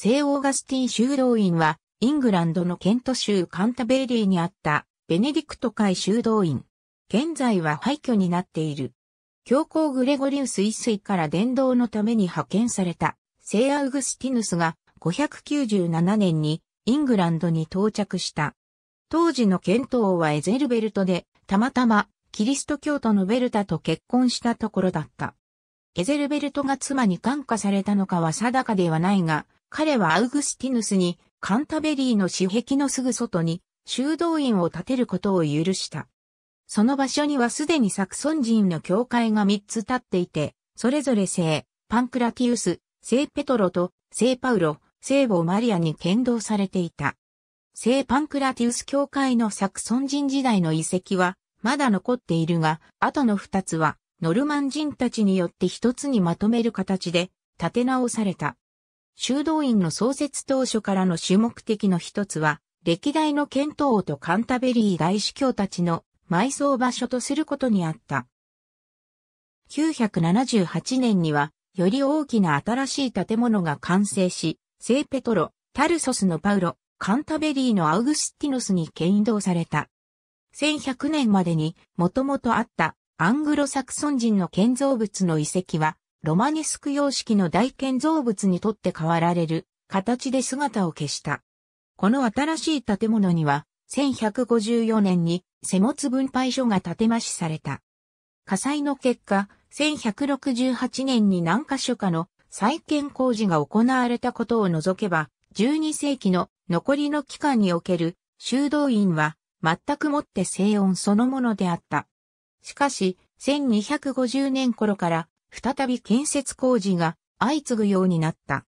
聖オーガスティン修道院は、イングランドのケント州カンタベリーにあったベネディクト会修道院。現在は廃墟になっている。教皇グレゴリウス一世から伝道のために派遣された聖アウグスティヌスが597年にイングランドに到着した。当時のケント王はエゼルベルトで、たまたまキリスト教徒のベルタと結婚したところだった。エゼルベルトが妻に感化されたのかは定かではないが、彼はアウグスティヌスにカンタベリーの私壁のすぐ外に修道院を建てることを許した。その場所にはすでにサクソン人の教会が3つ立っていて、それぞれ聖、パンクラティウス、聖ペトロと聖パウロ、聖母マリアに剣道されていた。聖パンクラティウス教会のサクソン人時代の遺跡はまだ残っているが、後の2つはノルマン人たちによって1つにまとめる形で建て直された。修道院の創設当初からの主目的の一つは、歴代の遣王とカンタベリー大司教たちの埋葬場所とすることにあった。978年には、より大きな新しい建物が完成し、聖ペトロ、タルソスのパウロ、カンタベリーのアウグスティノスに牽引導された。1100年までにもともとあったアングロサクソン人の建造物の遺跡はロマネスク様式の大建造物にとって変わられる形で姿を消した。この新しい建物には、1154年に、瀬物分配所が建て増しされた。火災の結果、1168年に何箇所かの再建工事が行われたことを除けば、12世紀の残りの期間における修道院は全くもって静音そのものであった。しかし、1250年頃から再び建設工事が相次ぐようになった。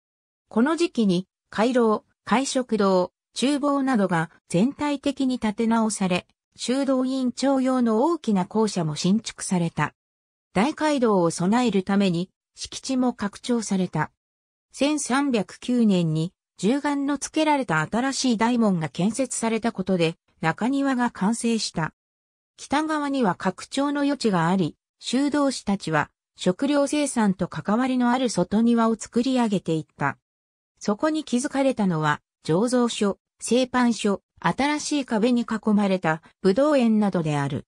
この時期に、回廊、会食堂、厨房などが全体的に建て直され、修道院長用の大きな校舎も新築された。大街道を備えるために、敷地も拡張された。1309年に、銃眼の付けられた新しい大門が建設されたことで、中庭が完成した。北側には拡張の余地があり、修道士たちは食料生産と関わりのある外庭を作り上げていった。そこに気づかれたのは、醸造所、製パン所、新しい壁に囲まれた武道園などである。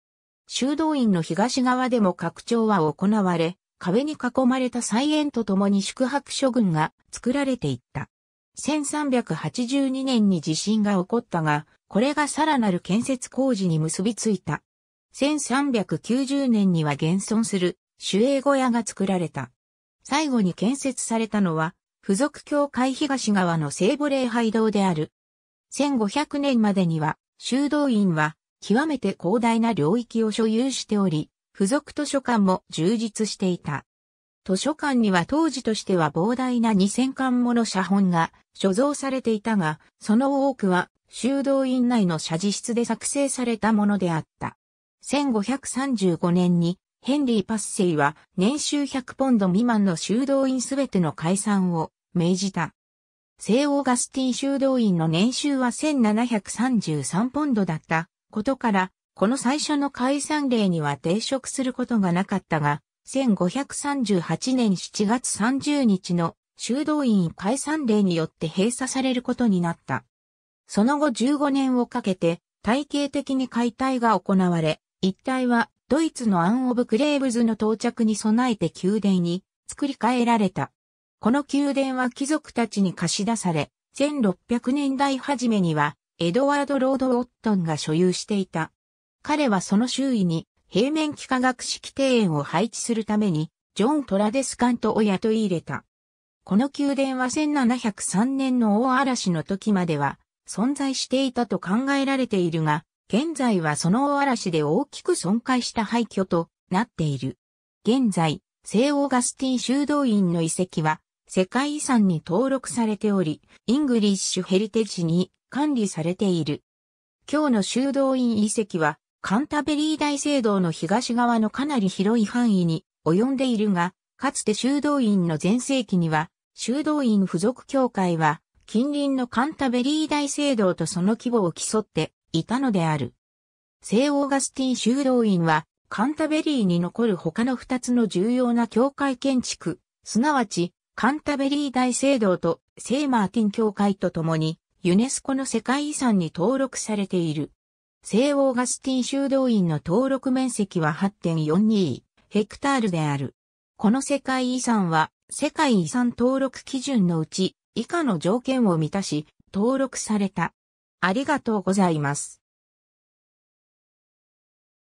修道院の東側でも拡張は行われ、壁に囲まれた菜園と共に宿泊処群が作られていった。1382年に地震が起こったが、これがさらなる建設工事に結びついた。1390年には現存する守衛小屋が作られた。最後に建設されたのは、付属教会東側の聖母礼拝堂である。1500年までには、修道院は極めて広大な領域を所有しており、付属図書館も充実していた。図書館には当時としては膨大な2000巻もの写本が所蔵されていたが、その多くは修道院内の写実室で作成されたものであった。1535年にヘンリー・パッセイは年収100ポンド未満の修道院すべての解散を命じた。聖オーガスティン修道院の年収は1733ポンドだったことから、この最初の解散令には抵触することがなかったが、1538年7月30日の修道院解散令によって閉鎖されることになった。その後15年をかけて体系的に解体が行われ、一帯はドイツのアン・オブ・クレーブズの到着に備えて宮殿に作り変えられた。この宮殿は貴族たちに貸し出され、1600年代初めにはエドワード・ロード・オットンが所有していた。彼はその周囲に平面幾何学式庭園を配置するために、ジョン・トラデスカントを雇い入れた。この宮殿は1703年の大嵐の時までは存在していたと考えられているが、現在はその大嵐で大きく損壊した廃墟となっている。現在、聖オーガスティン修道院の遺跡は世界遺産に登録されており、イングリッシュヘリテジに管理されている。今日の修道院遺跡はカンタベリー大聖堂の東側のかなり広い範囲に及んでいるが、かつて修道院の前世紀には、修道院付属協会は、近隣のカンタベリー大聖堂とその規模を競って、いたのである。聖オーガスティン修道院は、カンタベリーに残る他の二つの重要な教会建築、すなわち、カンタベリー大聖堂と聖マーティン教会とともに、ユネスコの世界遺産に登録されている。聖オーガスティン修道院の登録面積は8.42ヘクタールである。この世界遺産は世界遺産登録基準のうち以下の条件を満たし登録された。ありがとうございます。